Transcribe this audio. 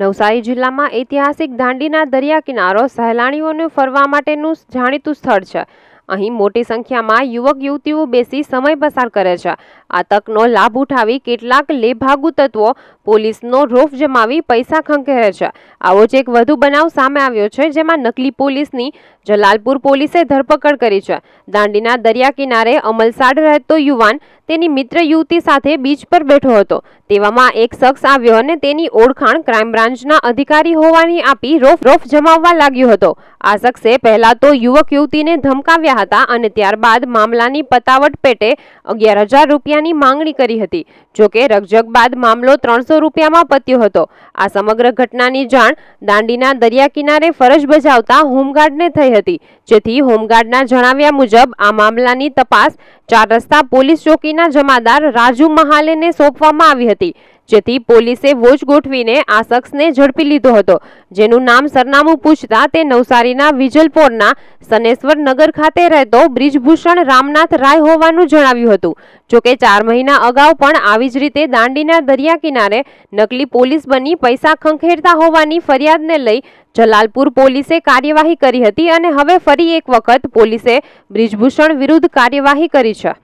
નવસારી જિલ્લામાં ઐતિહાસિક દાંડીના દરિયા કિનારો સહેલાણીઓને ફરવા માટેનું જાણીતું સ્થળ છે અહીં મોટી સંખ્યામાં યુવક યુવતીઓ બેસી સમય પસાર કરે છે આ તકનો લાભ ઉઠાવી કેટલાક લેભાગુ તત્વો પોલીસનો રોફ જમાવી પૈસા ખંખેરે છે આવો જ એક વધુ બનાવ સામે આવ્યો છે જેમાં નકલી પોલીસની જલાલપુર પોલીસે ધરપકડ કરી છે દાંડીના દરિયા કિનારે અમલસાડ રહેતો યુવાન તેની મિત્ર યુવતી સાથે બીચ પર બેઠો હતો લેવામાં એક સક્ષ આવ્યો અને તેની ઓળખાણ ક્રાઈમ બ્રાન્ચના અધિકારી હોવાની આપી રોફ રોફ જમાવવા લાગ્યો હતો આ સક્ષે પહેલા તો યુવક યુવતીને ધમકાવ્યા હતા અને ત્યારબાદ મામલાની પતાવટ પેટે 11000 રૂપિયાની માંગણી કરી હતી જે કે રગજગ બાદ મામલો 300 રૂપિયામાં પત્યો હતો આ સમગ્ર ઘટનાની જાણ દાંડીના દરિયા કિનારે ફરજ બજાવતા હોમગાર્ડને થઈ હતી જેથી હોમગાર્ડના જણાવ્યા મુજબ આ મામલાની તપાસ ચાર રસ્તા પોલીસ ચોકીના જમાદાર રાજુ મહાલેને સોંપવામાં આવી હતી જેતી પોલીસે વોજગોઠવીને આસકસને જડપી લીધો હતો જેનું નામ સરનામું પૂછતા તે નૌસારીના વિજલپورના સનેશ્વર નગર ખાતે રહેતો બ્રિજભૂષણ રામનાથ રાય હોવાનું જણાવ્યું હતું જો કે 4 મહિના અગાઉ પણ આવી જ રીતે દાંડીના દરિયા કિનારે નકલી પોલીસ બની પૈસા ખંખેરતા હોવાની ફરિયાદને લઈ જલાલપુર પોલીસે કાર્યવાહી કરી હતી અને હવે ફરી એક વખત પોલીસે બ્રિજભૂષણ વિરુદ્ધ કાર્યવાહી કરી છે